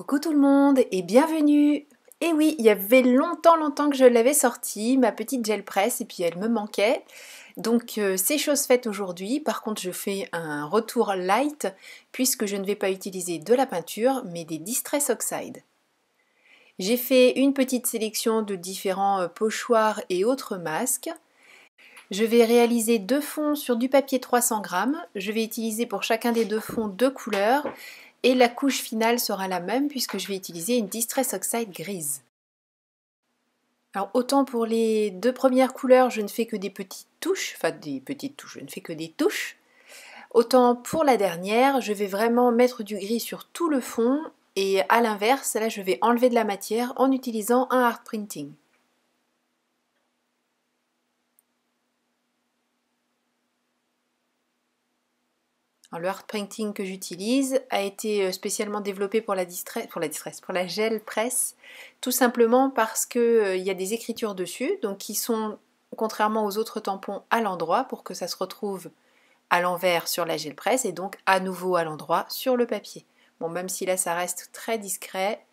Coucou tout le monde et bienvenue Et eh oui, il y avait longtemps longtemps que je l'avais sortie, ma petite gel presse, et puis elle me manquait. Donc euh, c'est chose faite aujourd'hui, par contre je fais un retour light puisque je ne vais pas utiliser de la peinture mais des Distress Oxide. J'ai fait une petite sélection de différents euh, pochoirs et autres masques. Je vais réaliser deux fonds sur du papier 300 grammes. Je vais utiliser pour chacun des deux fonds deux couleurs et la couche finale sera la même puisque je vais utiliser une Distress Oxide grise. Alors autant pour les deux premières couleurs, je ne fais que des petites touches, enfin des petites touches, je ne fais que des touches. Autant pour la dernière, je vais vraiment mettre du gris sur tout le fond et à l'inverse, là je vais enlever de la matière en utilisant un hard printing. le hard printing que j'utilise a été euh, spécialement développé pour la pour la pour la gel presse, tout simplement parce qu'il euh, y a des écritures dessus, donc qui sont contrairement aux autres tampons à l'endroit pour que ça se retrouve à l'envers sur la gel presse et donc à nouveau à l'endroit sur le papier. Bon, même si là ça reste très discret,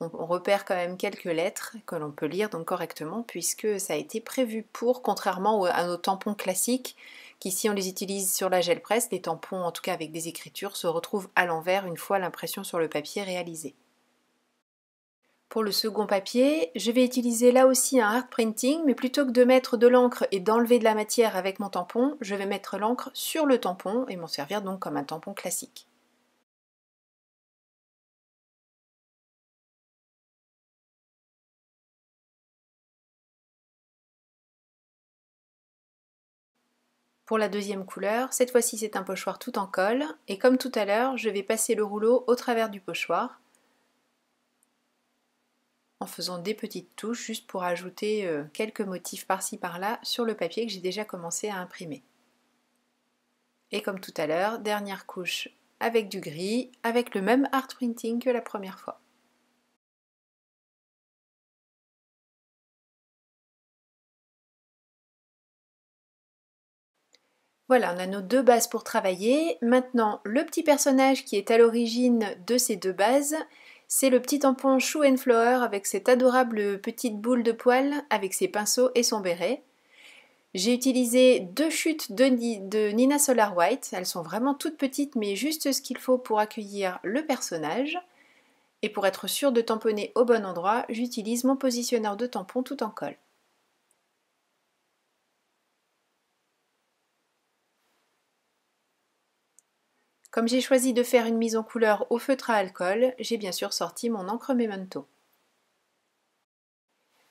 on, on repère quand même quelques lettres que l'on peut lire donc correctement puisque ça a été prévu pour, contrairement à nos tampons classiques Ici on les utilise sur la gel presse, les tampons en tout cas avec des écritures, se retrouvent à l'envers une fois l'impression sur le papier réalisée. Pour le second papier, je vais utiliser là aussi un hard printing, mais plutôt que de mettre de l'encre et d'enlever de la matière avec mon tampon, je vais mettre l'encre sur le tampon et m'en servir donc comme un tampon classique. Pour la deuxième couleur, cette fois-ci c'est un pochoir tout en colle, et comme tout à l'heure, je vais passer le rouleau au travers du pochoir, en faisant des petites touches juste pour ajouter euh, quelques motifs par-ci par-là sur le papier que j'ai déjà commencé à imprimer. Et comme tout à l'heure, dernière couche avec du gris, avec le même art printing que la première fois. Voilà, on a nos deux bases pour travailler. Maintenant, le petit personnage qui est à l'origine de ces deux bases, c'est le petit tampon Shoe and Flower avec cette adorable petite boule de poils avec ses pinceaux et son béret. J'ai utilisé deux chutes de, de Nina Solar White. Elles sont vraiment toutes petites mais juste ce qu'il faut pour accueillir le personnage. Et pour être sûr de tamponner au bon endroit, j'utilise mon positionneur de tampon tout en colle. Comme j'ai choisi de faire une mise en couleur au feutre à alcool, j'ai bien sûr sorti mon encre Memento.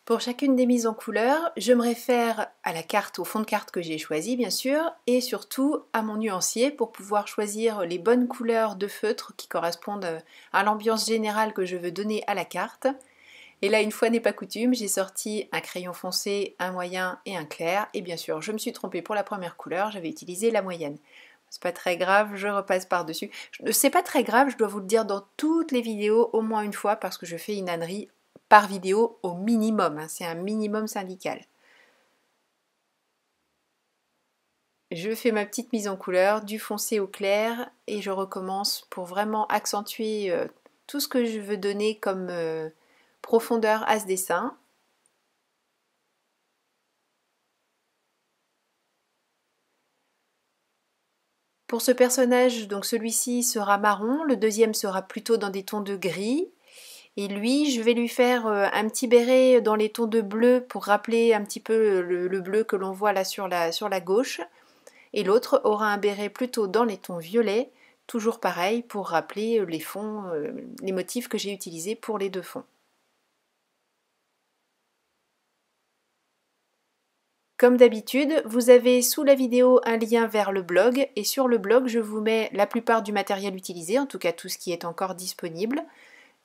Pour chacune des mises en couleur, je me réfère à la carte, au fond de carte que j'ai choisi bien sûr, et surtout à mon nuancier pour pouvoir choisir les bonnes couleurs de feutre qui correspondent euh, à l'ambiance générale que je veux donner à la carte. Et là, une fois n'est pas coutume, j'ai sorti un crayon foncé, un moyen et un clair, et bien sûr, je me suis trompée pour la première couleur, j'avais utilisé la moyenne c'est pas très grave, je repasse par-dessus. C'est pas très grave, je dois vous le dire dans toutes les vidéos au moins une fois parce que je fais une ânerie par vidéo au minimum, hein. c'est un minimum syndical. Je fais ma petite mise en couleur du foncé au clair et je recommence pour vraiment accentuer euh, tout ce que je veux donner comme euh, profondeur à ce dessin. Pour ce personnage, donc celui-ci sera marron, le deuxième sera plutôt dans des tons de gris. Et lui, je vais lui faire euh, un petit béret dans les tons de bleu pour rappeler un petit peu le, bleu que l'on voit là sur la, sur la gauche. Et l'autre aura un béret plutôt dans les tons violets, toujours pareil pour rappeler les fonds, euh, les motifs que j'ai utilisés pour les deux fonds. Comme d'habitude, vous avez sous la vidéo un lien vers le blog et sur le blog je vous mets la plupart du matériel utilisé, en tout cas tout ce qui est encore disponible,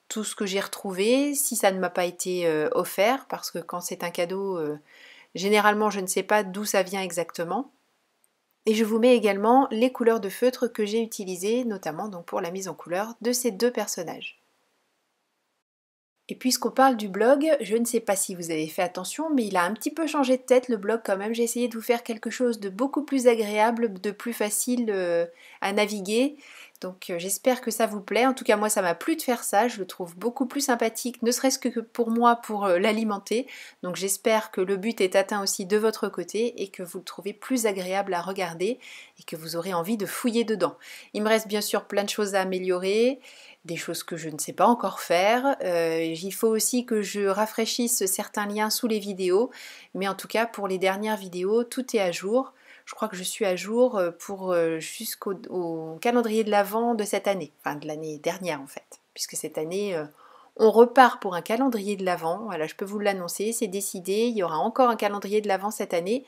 tout ce que j'ai retrouvé, si ça ne m'a pas été euh, offert, parce que quand c'est un cadeau, euh, généralement je ne sais pas d'où ça vient exactement. Et je vous mets également les couleurs de feutre que j'ai utilisées, notamment donc pour la mise en couleur de ces deux personnages. Et puisqu'on parle du blog, je ne sais pas si vous avez fait attention, mais il a un petit peu changé de tête le blog quand même. J'ai essayé de vous faire quelque chose de beaucoup plus agréable, de plus facile euh, à naviguer. Donc euh, j'espère que ça vous plaît. En tout cas, moi, ça m'a plu de faire ça. Je le trouve beaucoup plus sympathique, ne serait-ce que pour moi, pour euh, l'alimenter. Donc j'espère que le but est atteint aussi de votre côté et que vous le trouvez plus agréable à regarder et que vous aurez envie de fouiller dedans. Il me reste bien sûr plein de choses à améliorer des choses que je ne sais pas encore faire. Euh, il faut aussi que je rafraîchisse certains liens sous les vidéos, mais en tout cas pour les dernières vidéos, tout est à jour. Je crois que je suis à jour euh, pour euh, jusqu'au calendrier de l'avant de cette année, enfin de l'année dernière en fait, puisque cette année euh, on repart pour un calendrier de l'avant. Voilà, je peux vous l'annoncer, c'est décidé. Il y aura encore un calendrier de l'avant cette année.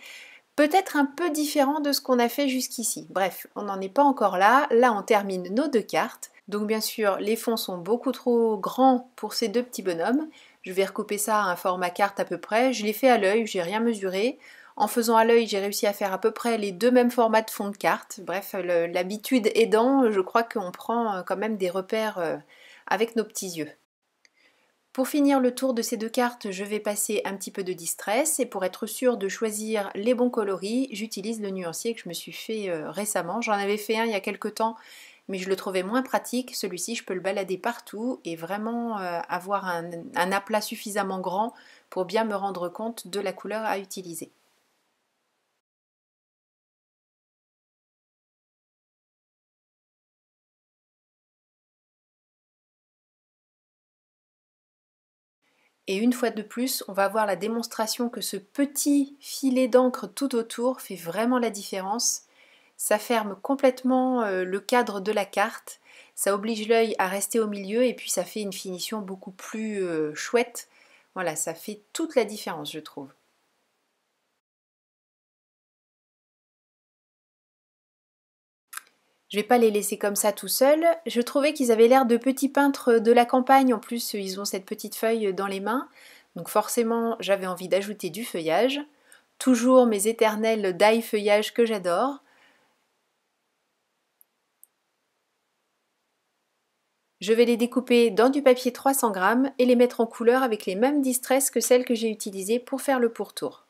Peut-être un peu différent de ce qu'on a fait jusqu'ici. Bref, on n'en est pas encore là. Là, on termine nos deux cartes. Donc bien sûr, les fonds sont beaucoup trop grands pour ces deux petits bonhommes. Je vais recouper ça à un format carte à peu près. Je l'ai fait à l'œil, j'ai rien mesuré. En faisant à l'œil, j'ai réussi à faire à peu près les deux mêmes formats de fond de carte. Bref, l'habitude aidant, je crois qu'on prend euh, quand même des repères euh, avec nos petits yeux. Pour finir le tour de ces deux cartes, je vais passer un petit peu de distress et pour être sûre de choisir les bons coloris, j'utilise le nuancier que je me suis fait euh, récemment. J'en avais fait un il y a quelques temps, mais je le trouvais moins pratique. Celui-ci, je peux le balader partout et vraiment avoir un, un aplat suffisamment grand pour bien me rendre compte de la couleur à utiliser. Et une fois de plus, on va voir la démonstration que ce petit filet d'encre tout autour fait vraiment la différence. Ça ferme complètement euh, le cadre de la carte, ça oblige l'œil à rester au milieu et puis ça fait une finition beaucoup plus euh, chouette. Voilà, ça fait toute la différence je trouve. Je vais pas les laisser comme ça tout seuls. Je trouvais qu'ils avaient l'air de petits peintres de la campagne. En plus, ils ont cette petite feuille dans les mains. Donc forcément, j'avais envie d'ajouter du feuillage. Toujours mes éternels d'ail feuillage que j'adore. Je vais les découper dans du papier 300 g et les mettre en couleur avec les mêmes distresses que celles que j'ai utilisées pour faire le pourtour.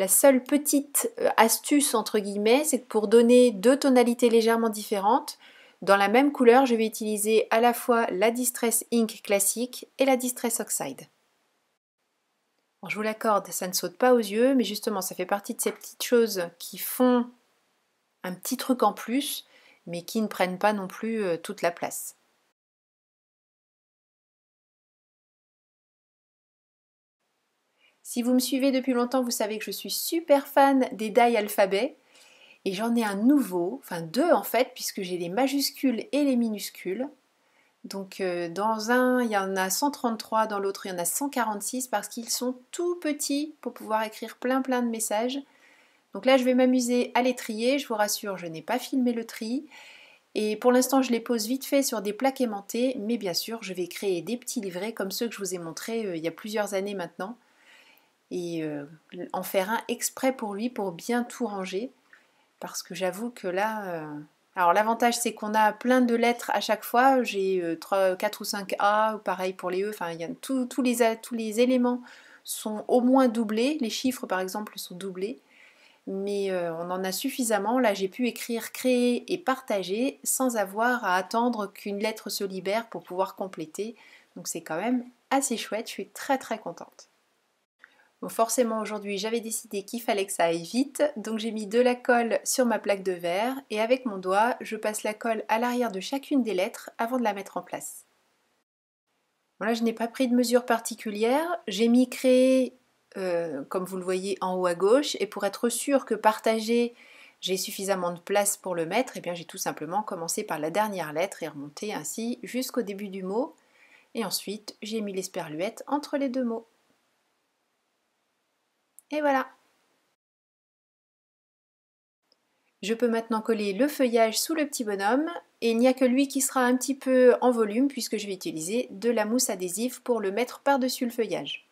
La seule petite euh, astuce, entre guillemets, c'est que pour donner deux tonalités légèrement différentes, dans la même couleur, je vais utiliser à la fois la Distress Ink classique et la Distress Oxide. je vous l'accorde, ça ne saute pas aux yeux, mais justement, ça fait partie de ces petites choses qui font un petit truc en plus, mais qui ne prennent pas non plus euh, toute la place. Si vous me suivez depuis longtemps, vous savez que je suis super fan des die alphabets. Et j'en ai un nouveau, enfin deux en fait, puisque j'ai les majuscules et les minuscules. Donc euh, dans un, il y en a 133, dans l'autre, il y en a 146 parce qu'ils sont tout petits pour pouvoir écrire plein plein de messages. Donc là, je vais m'amuser à les trier. Je vous rassure, je n'ai pas filmé le tri. Et pour l'instant, je les pose vite fait sur des plaques aimantées, mais bien sûr, je vais créer des petits livrets comme ceux que je vous ai montrés euh, il y a plusieurs années maintenant et euh, en faire un exprès pour lui pour bien tout ranger. Parce que j'avoue que là... Euh, alors l'avantage c'est qu'on a plein de lettres à chaque fois. J'ai 3, euh, 4 ou 5 A, pareil pour les E. Enfin, il y a les, tous les éléments sont au moins doublés. Les chiffres par exemple sont doublés. Mais on en a suffisamment. Là j'ai pu écrire, créer et partager sans avoir à attendre qu'une lettre se libère pour pouvoir compléter. Donc c'est quand même assez chouette. Je suis très très contente forcément, aujourd'hui, j'avais décidé qu'il fallait que ça aille vite, donc j'ai mis de la colle sur ma plaque de verre et avec mon doigt, je passe la colle à l'arrière de chacune des lettres avant de la mettre en place. Voilà, je n'ai pas pris de mesure particulière. J'ai mis créer, euh, comme vous le voyez, en haut à gauche, et pour être sûr que partager, j'ai suffisamment de place pour le mettre, et eh bien j'ai tout simplement commencé par la dernière lettre et remonté ainsi jusqu'au début du mot, et ensuite j'ai mis l'esperluette entre les deux mots. Et voilà Je peux maintenant coller le feuillage sous le petit bonhomme et il n'y a que lui qui sera un petit peu en volume puisque je vais utiliser de la mousse adhésive pour le mettre par-dessus le feuillage.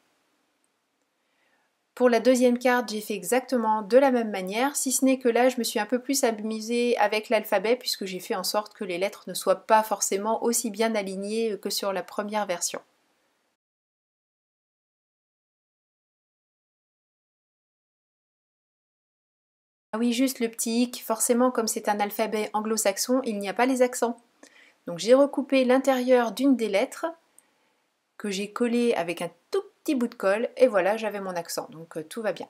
Pour la deuxième carte, j'ai fait exactement de la même manière, si ce n'est que là, je me suis un peu plus amusée avec l'alphabet puisque j'ai fait en sorte que les lettres ne soient pas forcément aussi bien alignées que sur la première version. Ah oui, juste le petit hic, forcément comme c'est un alphabet anglo-saxon, il n'y a pas les accents. Donc j'ai recoupé l'intérieur d'une des lettres que j'ai collé avec un tout petit bout de colle et voilà, j'avais mon accent. Donc euh, tout va bien.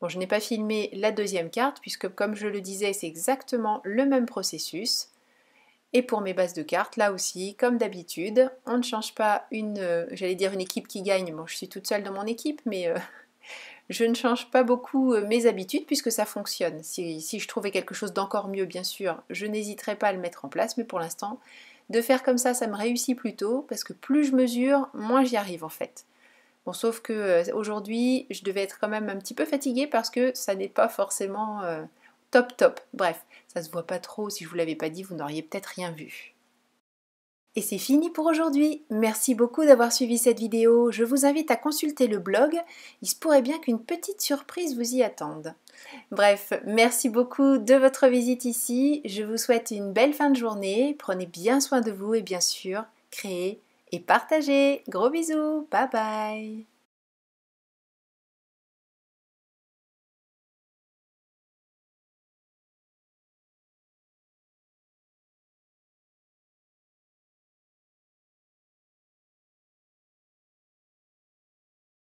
Bon, je n'ai pas filmé la deuxième carte puisque comme je le disais, c'est exactement le même processus. Et pour mes bases de cartes, là aussi, comme d'habitude, on ne change pas une, euh, j'allais dire une équipe qui gagne. Bon, je suis toute seule dans mon équipe, mais euh, je ne change pas beaucoup euh, mes habitudes puisque ça fonctionne. Si, je trouvais quelque chose d'encore mieux, bien sûr, je n'hésiterais pas à le mettre en place, mais pour l'instant, de faire comme ça, ça me réussit plutôt parce que plus je mesure, moins j'y arrive en fait. Bon, sauf que euh, aujourd'hui, je devais être quand même un petit peu fatiguée parce que ça n'est pas forcément euh, top top. Bref, ça se voit pas trop. Si je vous l'avais pas dit, vous n'auriez peut-être rien vu. Et c'est fini pour aujourd'hui. Merci beaucoup d'avoir suivi cette vidéo. Je vous invite à consulter le blog. Il se pourrait bien qu'une petite surprise vous y attende. Bref, merci beaucoup de votre visite ici. Je vous souhaite une belle fin de journée. Prenez bien soin de vous et bien sûr, créez et partagez. Gros bisous. Bye bye.